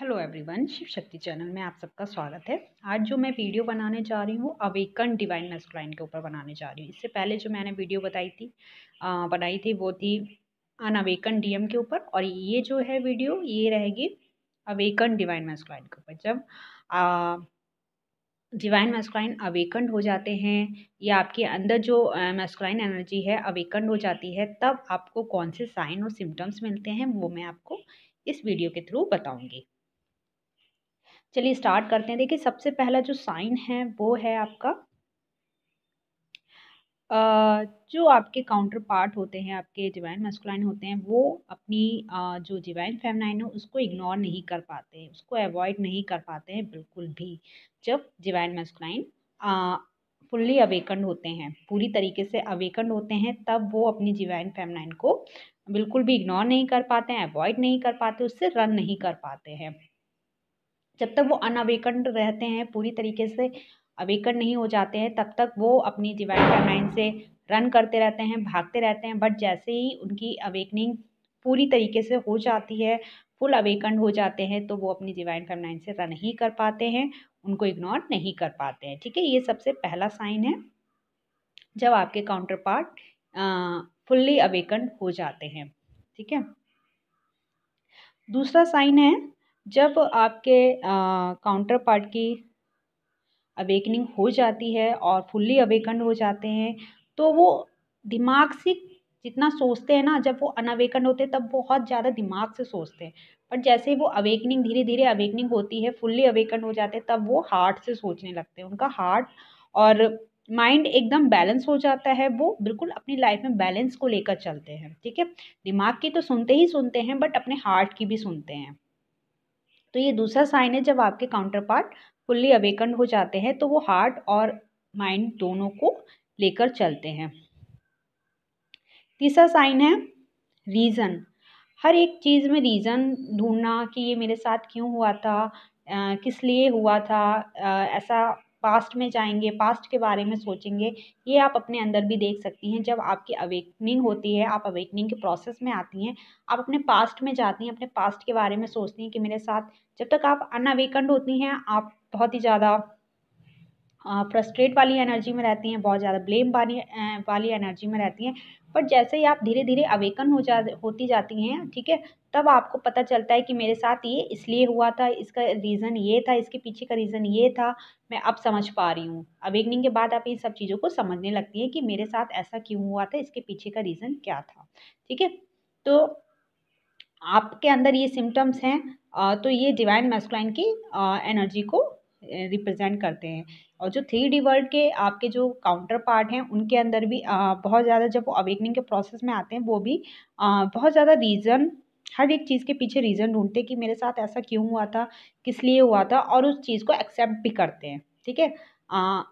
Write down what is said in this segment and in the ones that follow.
hello everyone Shiv शक्ति channel में आप सबका स्वागत है आज जो मैं वीडियो बनाने जा रही हूँ अवेकन डिवाइन मेस्कुलाइन के ऊपर बनाने जा रही हूँ इससे पहले जो मैंने वीडियो बताई थी बनाई थी वो थी अन अवेकन डीएम के ऊपर और ये जो है वीडियो ये रहेगी अवेकन डिवाइन मेस्कुलाइन के ऊपर जब आ, डिवाइन मेस्कुलाइन अवेकंड हो जाते हैं या आपके अंदर जो मेस्कुलाइन एनर्जी है अवेकंड हो जाती है तब आपको कौन से साइन और सिम्टम्स मिलते हैं वो मैं आपको इस वीडियो के थ्रू बताऊंगी चलिए स्टार्ट करते हैं देखिए सबसे पहला जो साइन है वो है आपका जो आपके काउंटर पार्ट होते हैं आपके जिवाइन मस्कुलाइन होते हैं वो अपनी जो जिवाइन फेमनाइन है उसको इग्नोर नहीं कर पाते उसको अवॉइड नहीं कर पाते हैं बिल्कुल भी जब जिवाइन मस्कुलाइन फुल्ली अवेकंड होते हैं पूरी तरीके से अवेकंड होते हैं तब वो अपनी जिवाइन फेमनाइन को बिल्कुल भी इग्नोर नहीं कर पाते हैं अवॉइड नहीं कर पाते उससे रन नहीं कर पाते हैं जब तक वो अनअवेकन रहते हैं पूरी तरीके से अवेकन नहीं हो जाते हैं तब तक वो अपनी डिवाइन लाइन से रन करते रहते हैं भागते रहते हैं बट जैसे ही उनकी अवेकनिंग पूरी तरीके से हो जाती है फुल अवेकन हो जाते हैं तो वो अपनी डिवाइन फेमलाइन से रन ही कर पाते हैं उनको इग्नोर नहीं कर पाते हैं ठीक है ये सबसे पहला साइन है जब आपके काउंटर पार्ट फुल्ली अवेकन हो जाते हैं ठीक है दूसरा साइन है जब आपके काउंटर पार्ट की अवेकनिंग हो जाती है और फुल्ली अवेकन हो जाते हैं तो वो दिमाग से जितना सोचते हैं ना जब वो अनअवेकंड होते हैं तब बहुत ज़्यादा दिमाग से सोचते हैं पर जैसे ही वो अवेकनिंग धीरे धीरे अवेकनिंग होती है फुल्ली अवेकन हो जाते हैं तब वो हार्ट से सोचने लगते हैं उनका हार्ट और माइंड एकदम बैलेंस हो जाता है वो बिल्कुल अपनी लाइफ में बैलेंस को लेकर चलते हैं ठीक है दिमाग की तो सुनते ही सुनते हैं बट अपने हार्ट की भी सुनते हैं तो ये दूसरा साइन है जब आपके काउंटर पार्ट फुल्ली अवेकंड हो जाते हैं तो वो हार्ट और माइंड दोनों को लेकर चलते हैं तीसरा साइन है रीज़न हर एक चीज़ में रीज़न ढूंढना कि ये मेरे साथ क्यों हुआ था आ, किस लिए हुआ था आ, ऐसा पास्ट में जाएंगे पास्ट के बारे में सोचेंगे ये आप अपने अंदर भी देख सकती हैं जब आपकी अवेकनिंग होती है आप अवेकनिंग के प्रोसेस में आती हैं आप अपने पास्ट में जाती हैं अपने पास्ट के बारे में सोचती हैं कि मेरे साथ जब तक आप अनअवेकंड होती हैं आप बहुत ही ज़्यादा फ्रस्ट्रेट हाँ, वाली एनर्जी में रहती हैं बहुत ज़्यादा ब्लेम वाली वाली एनर्जी में रहती हैं बट जैसे ही आप धीरे धीरे अवेकन हो जा होती जाती हैं ठीक है तब आपको पता चलता है कि मेरे साथ ये इसलिए हुआ था इसका रीज़न ये था इसके पीछे का रीज़न ये था मैं अब समझ पा रही हूँ अवेकनिंग के बाद आप इन सब चीज़ों को समझने लगती हैं कि मेरे साथ ऐसा क्यों हुआ था इसके पीछे का रीज़न क्या था ठीक है तो आपके अंदर ये सिम्टम्स हैं तो ये डिवाइन मेस्कुलाइन की एनर्जी को रिप्रेजेंट करते हैं और जो थ्री डी वर्ल्ड के आपके जो काउंटर पार्ट हैं उनके अंदर भी बहुत ज़्यादा जब वो अवेकनिंग के प्रोसेस में आते हैं वो भी बहुत ज़्यादा रीज़न हर एक चीज़ के पीछे रीज़न ढूंढते हैं कि मेरे साथ ऐसा क्यों हुआ था किस लिए हुआ था और उस चीज़ को एक्सेप्ट भी करते हैं ठीक है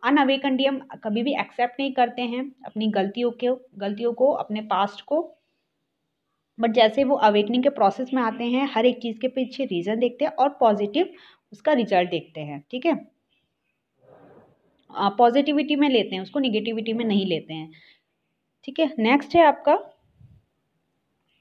अनअवेकनडी हम कभी भी एक्सेप्ट नहीं करते हैं अपनी गलतियों के गलतियों को अपने पास्ट को बट जैसे वो अवेकनिंग के प्रोसेस में आते हैं हर एक चीज़ के पीछे रीज़न देखते हैं और पॉजिटिव उसका रिजल्ट देखते हैं ठीक है पॉजिटिविटी में लेते हैं उसको निगेटिविटी में नहीं लेते हैं ठीक है नेक्स्ट है आपका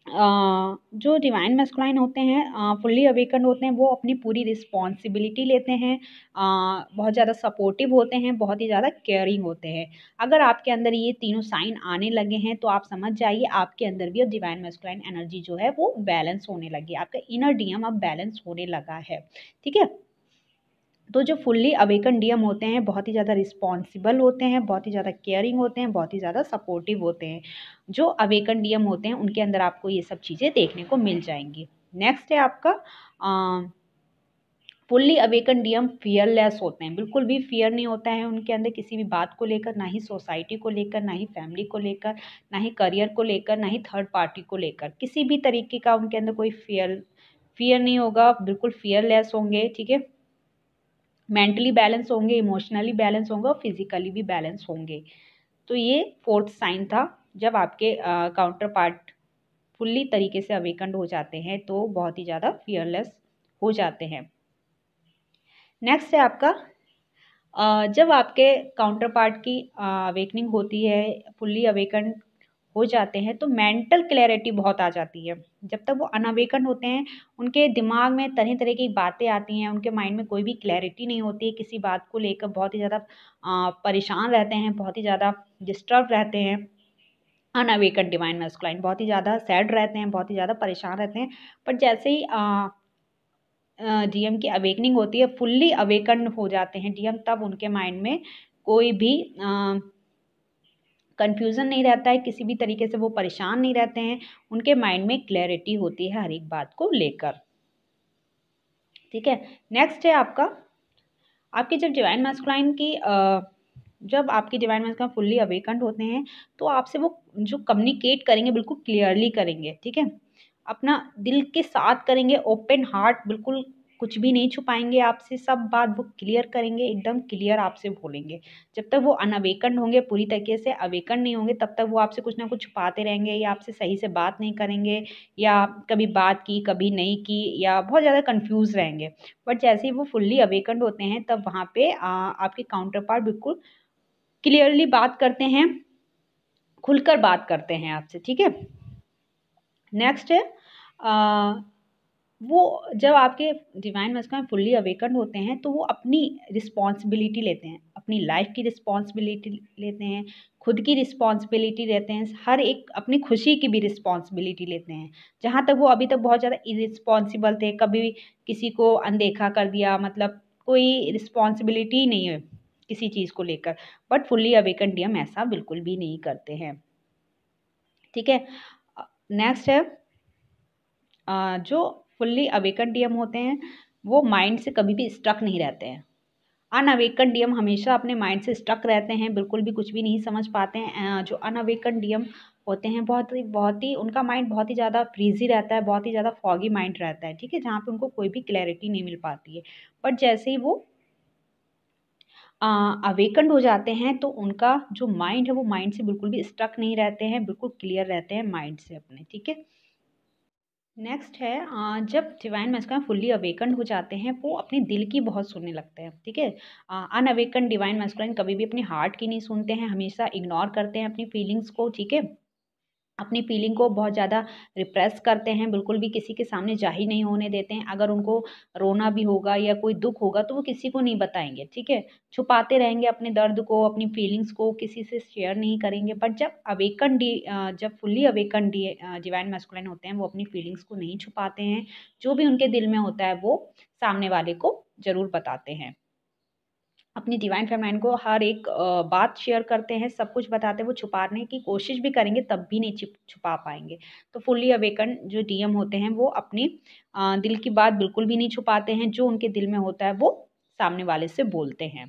जो डिवाइन मेस्कुलाइन होते हैं फुल्ली अवेकन होते हैं वो अपनी पूरी रिस्पॉन्सिबिलिटी लेते हैं बहुत ज़्यादा सपोर्टिव होते हैं बहुत ही ज़्यादा केयरिंग होते हैं अगर आपके अंदर ये तीनों साइन आने लगे हैं तो आप समझ जाइए आपके अंदर भी अब डिवाइन मेस्कुलाइन एनर्जी जो है वो बैलेंस होने लगी आपका इनर डी अब बैलेंस होने लगा है ठीक है तो जो फुल्ली अवेकन डी होते हैं बहुत ही ज़्यादा रिस्पॉन्सिबल होते हैं बहुत ही ज़्यादा केयरिंग होते हैं बहुत ही ज़्यादा सपोर्टिव होते हैं जो अवेकन डी होते हैं उनके अंदर आपको ये सब चीज़ें देखने को मिल जाएंगी नेक्स्ट है आपका आ, फुल्ली अवेकन डीएम फियरलेस होते हैं बिल्कुल भी फियर नहीं होता है उनके अंदर किसी भी बात को लेकर ना ही सोसाइटी को लेकर ना ही फैमिली को लेकर ना ही करियर को लेकर ना ही थर्ड पार्टी को लेकर किसी भी तरीके का उनके अंदर कोई फियर फियर नहीं होगा बिल्कुल फियरलेस होंगे ठीक है मेंटली बैलेंस होंगे इमोशनली बैलेंस होंगे और फिजिकली भी बैलेंस होंगे तो ये फोर्थ साइन था जब आपके काउंटर पार्ट फुल्ली तरीके से अवेकंड हो जाते हैं तो बहुत ही ज़्यादा फियरलेस हो जाते हैं नेक्स्ट है आपका uh, जब आपके काउंटर पार्ट की अवेकनिंग uh, होती है फुल्ली अवेकंड हो जाते हैं तो मेंटल क्लैरिटी बहुत आ जाती है जब तक वो अनावेकन होते हैं उनके दिमाग में तरह तरह की बातें आती हैं उनके माइंड में कोई भी क्लैरिटी नहीं होती है किसी बात को लेकर बहुत ही ज़्यादा परेशान रहते हैं बहुत ही ज़्यादा डिस्टर्ब रहते हैं अनअवेकन डिवाइन मेस्कुलाइन बहुत ही ज़्यादा सैड रहते हैं बहुत ही ज़्यादा परेशान रहते हैं पर जैसे ही डीएम की अवेकनिंग होती है फुल्ली अवेकन हो जाते हैं डीएम तब उनके माइंड में कोई भी आ, कन्फ्यूज़न नहीं रहता है किसी भी तरीके से वो परेशान नहीं रहते हैं उनके माइंड में क्लैरिटी होती है हर एक बात को लेकर ठीक है नेक्स्ट है आपका आपकी जब डिवाइन मास्कुलाइन की जब आपके डिवाइन मास्कुलाइन फुल्ली अवेकंड होते हैं तो आपसे वो जो कम्युनिकेट करेंगे बिल्कुल क्लियरली करेंगे ठीक है अपना दिल के साथ करेंगे ओपन हार्ट बिल्कुल कुछ भी नहीं छुपाएंगे आपसे सब बात वो क्लियर करेंगे एकदम क्लियर आपसे बोलेंगे जब तक वो अनअवेकन होंगे पूरी तरीके से अवेकन नहीं होंगे तब तक वो आपसे कुछ ना कुछ छुपाते रहेंगे या आपसे सही से बात नहीं करेंगे या कभी बात की कभी नहीं की या बहुत ज़्यादा कन्फ्यूज़ रहेंगे बट जैसे ही वो फुल्ली अवेकंड होते हैं तब वहाँ पर आपके काउंटर पार्ट बिल्कुल क्लियरली बात करते हैं खुलकर बात करते हैं आपसे ठीक है नेक्स्ट है वो जब आपके डिवाइन मस्का में फुल्ली अवेकन होते हैं तो वो अपनी रिस्पॉन्सिबिलिटी लेते हैं अपनी लाइफ की रिस्पॉन्सिबिलिटी लेते हैं खुद की रिस्पॉन्सिबिलिटी लेते हैं हर एक अपनी खुशी की भी रिस्पॉन्सिबिलिटी लेते हैं जहाँ तक वो अभी तक बहुत ज़्यादा इरिस्पॉन्सिबल थे कभी किसी को अनदेखा कर दिया मतलब कोई रिस्पॉन्सिबिलिटी नहीं है किसी चीज़ को लेकर बट फुल्ली अवेकन डी हम ऐसा बिल्कुल भी नहीं करते हैं ठीक है नेक्स्ट है जो फुल्ली अवेकन डीएम होते हैं वो माइंड से कभी भी स्ट्रक नहीं रहते हैं अनअवेकन डीएम हमेशा अपने माइंड से स्ट्रक रहते हैं बिल्कुल भी कुछ भी नहीं समझ पाते हैं जो अनअवेकन डीएम होते हैं बहुत ही बहुत ही उनका माइंड बहुत ही ज़्यादा फ्रीजी रहता है बहुत ही ज़्यादा फॉगी माइंड रहता है ठीक है जहाँ पे उनको कोई भी क्लैरिटी नहीं मिल पाती है बट जैसे ही वो अवेकंड हो जाते हैं तो उनका जो माइंड है वो माइंड से बिल्कुल भी स्ट्रक नहीं रहते हैं बिल्कुल क्लियर रहते हैं माइंड से अपने ठीक है नेक्स्ट है जब डिवाइन मास्कुलाइन फुल्ली अवेकन हो जाते हैं वो अपने दिल की बहुत सुनने लगते हैं ठीक है अनअवेकन डिवाइन मास्कुलाइन कभी भी अपने हार्ट की नहीं सुनते हैं हमेशा इग्नोर करते हैं अपनी फीलिंग्स को ठीक है अपनी फीलिंग को बहुत ज़्यादा रिप्रेस करते हैं बिल्कुल भी किसी के सामने जाहिर नहीं होने देते हैं अगर उनको रोना भी होगा या कोई दुख होगा तो वो किसी को नहीं बताएंगे ठीक है छुपाते रहेंगे अपने दर्द को अपनी फीलिंग्स को किसी से शेयर नहीं करेंगे बट जब अवेकन डी जब fully awakened divine masculine होते हैं वो अपनी फीलिंग्स को नहीं छुपाते हैं जो भी उनके दिल में होता है वो सामने वाले को ज़रूर बताते हैं अपनी डिवाइन फेमलाइन को हर एक बात शेयर करते हैं सब कुछ बताते हैं वो छुपाने की कोशिश भी करेंगे तब भी नहीं छुपा पाएंगे तो फुल्ली अवेकन जो डीएम होते हैं वो अपने दिल की बात बिल्कुल भी नहीं छुपाते हैं जो उनके दिल में होता है वो सामने वाले से बोलते हैं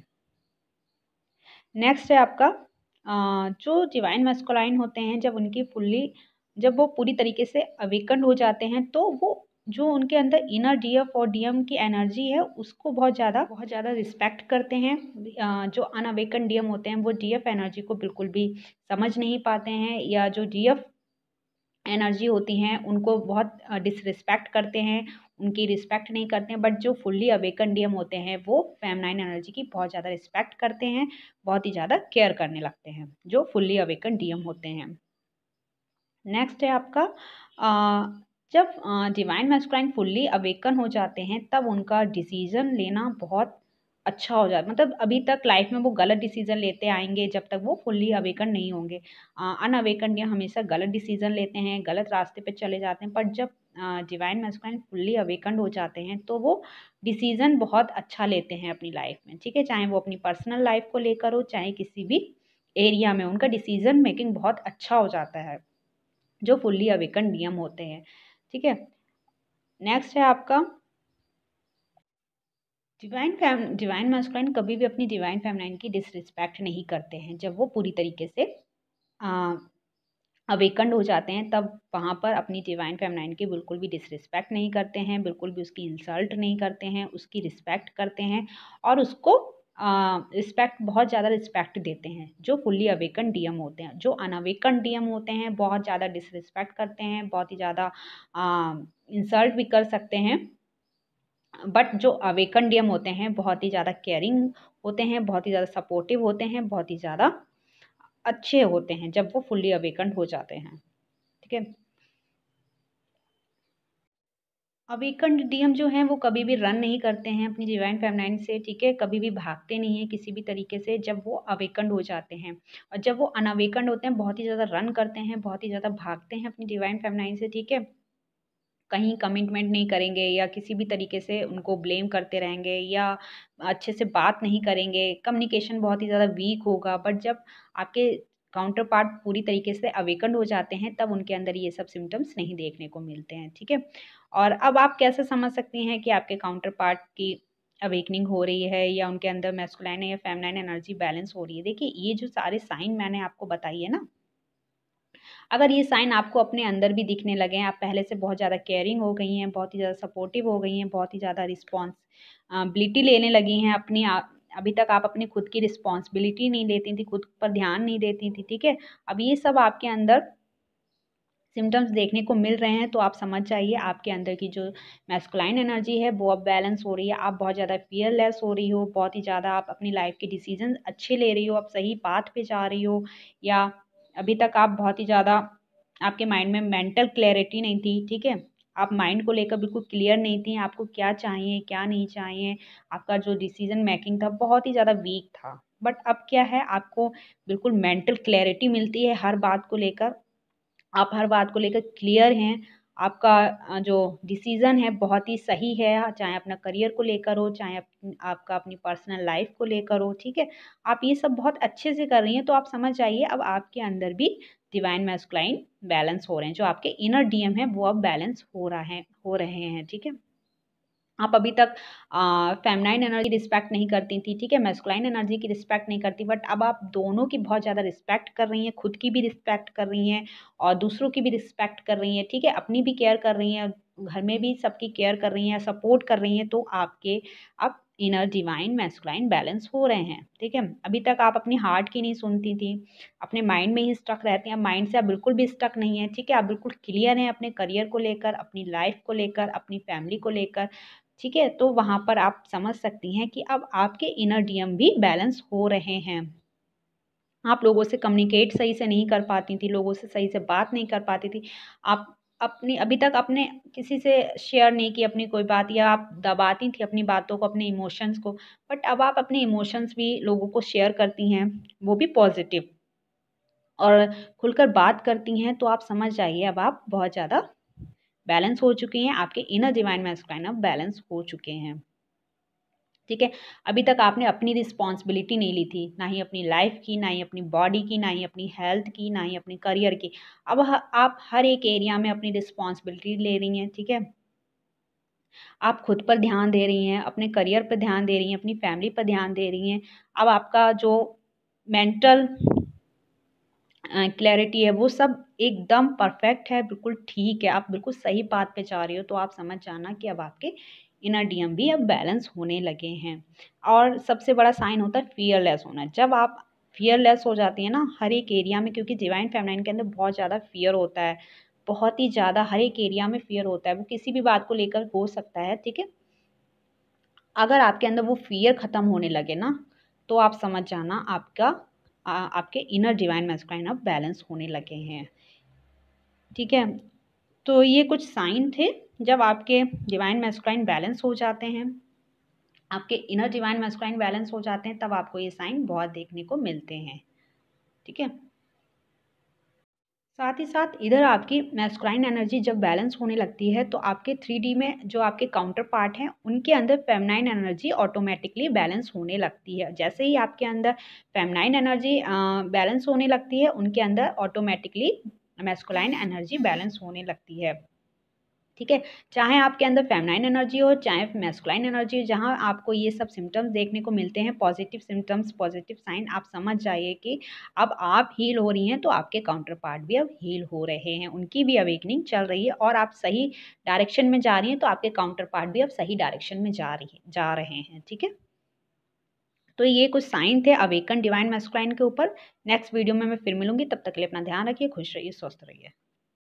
नेक्स्ट है आपका जो डिवाइन मस्कोलाइन होते हैं जब उनकी फुल्ली जब वो पूरी तरीके से अवेकन हो जाते हैं तो वो जो उनके अंदर इनर डी एफ और डी एम की एनर्जी है उसको बहुत ज़्यादा बहुत ज़्यादा रिस्पेक्ट करते हैं जो अनअवेकन डी एम होते हैं वो डी एफ एनर्जी को बिल्कुल भी समझ नहीं पाते हैं या जो डी एफ एनर्जी होती हैं उनको बहुत डिसरिस्पेक्ट करते हैं उनकी रिस्पेक्ट नहीं करते हैं बट जो फुल्ली अवेकन डी एम होते हैं वो फेमनाइन एनर्जी की बहुत ज़्यादा रिस्पेक्ट करते हैं बहुत ही ज़्यादा केयर करने लगते हैं जो फुल्ली अवेकन डी एम होते हैं नेक्स्ट है आपका जब डिवाइन मैस्क्राइन फुल्ली अवेकन हो जाते हैं तब उनका डिसीज़न लेना बहुत अच्छा हो जाता मतलब अभी तक लाइफ में वो गलत डिसीज़न लेते आएंगे जब तक वो फुल्ली अवेकन नहीं होंगे अन अवेकन या हमेशा गलत डिसीज़न लेते हैं गलत रास्ते पे चले जाते हैं पर जब डिवाइन मैस्क्राइन फुल्ली अवेकंड हो जाते हैं तो वो डिसीज़न बहुत अच्छा लेते हैं अपनी लाइफ में ठीक है चाहे वो अपनी पर्सनल लाइफ को लेकर हो चाहे किसी भी एरिया में उनका डिसीज़न मेकिंग बहुत अच्छा हो जाता है जो फुल्ली अवेकन नियम होते हैं ठीक है नेक्स्ट है आपका डिवाइन फैम डिवाइन मास्कुलाइन कभी भी अपनी डिवाइन फैमलाइन की डिसरिस्पेक्ट नहीं करते हैं जब वो पूरी तरीके से अवेकंड हो जाते हैं तब वहाँ पर अपनी डिवाइन फैमलाइन की बिल्कुल भी डिसरिस्पेक्ट नहीं करते हैं बिल्कुल भी उसकी इंसल्ट नहीं करते हैं उसकी रिस्पेक्ट करते हैं और उसको रिस्पेक्ट बहुत ज़्यादा रिस्पेक्ट देते हैं जो फुल्ली अवेकन डीएम होते हैं जो अनअवेकन डीएम होते हैं बहुत ज़्यादा डिसरिस्पेक्ट करते हैं बहुत ही ज़्यादा इंसल्ट भी कर सकते हैं बट जो अवेकन डीएम होते हैं बहुत ही ज़्यादा केयरिंग होते हैं बहुत ही ज़्यादा सपोर्टिव होते हैं बहुत ही ज़्यादा अच्छे होते हैं जब वो फुल्ली अवेकन हो जाते हैं ठीक है अवेकन्ड डीएम जो हैं वो कभी भी रन नहीं करते हैं अपनी डिवाइन फैमिलाइन से ठीक है कभी भी भागते नहीं हैं किसी भी तरीके से जब वो अवेकंड हो जाते हैं और जब वो अनअवेकन्ड होते हैं बहुत ही ज़्यादा रन करते हैं बहुत ही ज़्यादा भागते हैं अपनी डिवाइन फेमनाइन से ठीक है कहीं कमिटमेंट नहीं करेंगे या किसी भी तरीके से उनको ब्लेम करते रहेंगे या अच्छे से बात नहीं करेंगे कम्युनिकेशन बहुत ही ज़्यादा वीक होगा बट जब आपके काउंटर पार्ट पूरी तरीके से अवेकंड हो जाते हैं तब उनके अंदर ये सब सिम्टम्स नहीं देखने को मिलते हैं ठीक है और अब आप कैसे समझ सकती हैं कि आपके काउंटर पार्ट की अवेकनिंग हो रही है या उनके अंदर मेस्कुलाइन या फेमलाइन एनर्जी बैलेंस हो रही है देखिए ये जो सारे साइन मैंने आपको बताई है ना अगर ये साइन आपको अपने अंदर भी दिखने लगे हैं आप पहले से बहुत ज़्यादा केयरिंग हो गई हैं बहुत ही ज़्यादा सपोर्टिव हो गई हैं बहुत ही ज़्यादा रिस्पॉन्स बिलिटी लेने लगी हैं अपनी अभी तक आप अपनी खुद की रिस्पॉन्सिबिलिटी नहीं लेती थी खुद पर ध्यान नहीं देती थी ठीक है अब ये सब आपके अंदर सिम्टम्स देखने को मिल रहे हैं तो आप समझ जाइए आपके अंदर की जो मैस्कुलाइन एनर्जी है वो अब बैलेंस हो रही है आप बहुत ज़्यादा फियरलेस हो रही हो बहुत ही ज़्यादा आप अपनी लाइफ के डिसीजन अच्छे ले रही हो आप सही पाथ पे जा रही हो या अभी तक आप बहुत ही ज़्यादा आपके माइंड में मेंटल क्लैरिटी नहीं थी ठीक है आप माइंड को लेकर बिल्कुल क्लियर नहीं थी आपको क्या चाहिए क्या नहीं चाहिए आपका जो डिसीजन मेकिंग था बहुत ही ज़्यादा वीक था बट अब क्या है आपको बिल्कुल मेंटल क्लैरिटी मिलती है हर बात को लेकर आप हर बात को लेकर क्लियर हैं आपका जो डिसीज़न है बहुत ही सही है चाहे अपना करियर को लेकर हो चाहे आपका अपनी पर्सनल लाइफ को लेकर हो ठीक है आप ये सब बहुत अच्छे से कर रही हैं तो आप समझ जाइए अब आपके अंदर भी डिवाइन मैस्कुलाइन बैलेंस हो रहे हैं जो आपके इनर डीएम है वो अब बैलेंस हो रहा है हो रहे हैं ठीक है आप अभी तक फेमनाइन एनर्जी रिस्पेक्ट नहीं करती थी ठीक है मेस्कुलाइन एनर्जी की रिस्पेक्ट नहीं करती बट अब आप दोनों की बहुत ज़्यादा रिस्पेक्ट कर रही हैं खुद की भी रिस्पेक्ट कर रही हैं और दूसरों की भी रिस्पेक्ट कर रही हैं ठीक है अपनी भी केयर कर रही हैं घर में भी सबकी केयर कर रही हैं सपोर्ट कर रही हैं तो आपके अब इनर डिवाइन मैस्कुलाइन बैलेंस हो रहे हैं ठीक है अभी तक आप अपनी हार्ट की नहीं सुनती थी अपने माइंड में ही स्टक रहते हैं माइंड से आप बिल्कुल भी स्टक नहीं है ठीक है आप बिल्कुल क्लियर हैं अपने करियर को लेकर अपनी लाइफ को लेकर अपनी फैमिली को लेकर ठीक है तो वहाँ पर आप समझ सकती हैं कि अब आपके इनर डीएम भी बैलेंस हो रहे हैं आप लोगों से कम्युनिकेट सही से नहीं कर पाती थी लोगों से सही से बात नहीं कर पाती थी आप अपनी अभी तक अपने किसी से शेयर नहीं की अपनी कोई बात या आप दबाती थी अपनी बातों को अपने इमोशंस को बट अब आप अपने इमोशंस भी लोगों को शेयर करती हैं वो भी पॉजिटिव और खुलकर बात करती हैं तो आप समझ जाइए अब आप बहुत ज़्यादा बैलेंस हो चुकी हैं आपके इनर डिवाइन मैस्कुलाइन अब बैलेंस हो चुके हैं ठीक है अभी तक आपने अपनी रिस्पॉन्सिबिलिटी नहीं ली थी ना ही अपनी लाइफ की ना ही अपनी बॉडी की ना ही अपनी हेल्थ की ना ही अपनी करियर की अब आप हर एक एरिया में अपनी रिस्पॉन्सिबिलिटी ले रही हैं ठीक है आप खुद पर ध्यान दे रही हैं अपने करियर पर ध्यान दे रही हैं अपनी फैमिली पर ध्यान दे रही हैं अब आपका जो मेंटल क्लैरिटी है वो सब एकदम परफेक्ट है बिल्कुल ठीक है आप बिल्कुल सही बात पे जा रहे हो तो आप समझ जाना कि अब आपके इनर डीएम भी अब बैलेंस होने लगे हैं और सबसे बड़ा साइन होता है फियरलेस होना जब आप फियरलेस हो जाते हैं ना हर एक एरिया में क्योंकि डिवाइन फेमनाइन के अंदर बहुत ज़्यादा फियर होता है बहुत ही ज़्यादा हर एक एरिया में फियर होता है वो किसी भी बात को लेकर हो सकता है ठीक है अगर आपके अंदर वो फियर ख़त्म होने लगे ना तो आप समझ जाना आपका आपके इनर डिवाइन मैस्कुलाइन अब बैलेंस होने लगे हैं ठीक है तो ये कुछ साइन थे जब आपके डिवाइन मैस्कुलाइन बैलेंस हो जाते हैं आपके इनर डिवाइन मैस्कुलाइन बैलेंस हो जाते हैं तब आपको ये साइन बहुत देखने को मिलते हैं ठीक है साथ ही साथ इधर आपकी मैस्क्राइन एनर्जी जब बैलेंस होने लगती है तो आपके थ्री में जो आपके काउंटर पार्ट हैं उनके अंदर फेमनाइन एनर्जी ऑटोमेटिकली बैलेंस होने लगती है जैसे ही आपके अंदर फेमनाइन एनर्जी बैलेंस होने लगती है उनके अंदर ऑटोमेटिकली मैस्कुलाइन एनर्जी बैलेंस होने लगती है ठीक है चाहे आपके अंदर फेमनाइन एनर्जी हो चाहे मेस्कुलाइन एनर्जी हो जहाँ आपको ये सब सिम्टम्स देखने को मिलते हैं पॉजिटिव सिम्टम्स पॉजिटिव साइन आप समझ जाइए कि अब आप हील हो रही हैं तो आपके काउंटर पार्ट भी अब हील हो रहे हैं उनकी भी अवेकनिंग चल रही है और आप सही डायरेक्शन में जा रही हैं तो आपके काउंटर पार्ट भी अब सही डायरेक्शन में जा रही है जा रहे हैं ठीक है तो ये कुछ साइन थे अवेकन डिवाइन मेस्कुलाइन के ऊपर नेक्स्ट वीडियो में मैं फिर मिलूंगी तब तक के लिए अपना ध्यान रखिए खुश रहिए स्वस्थ रहिए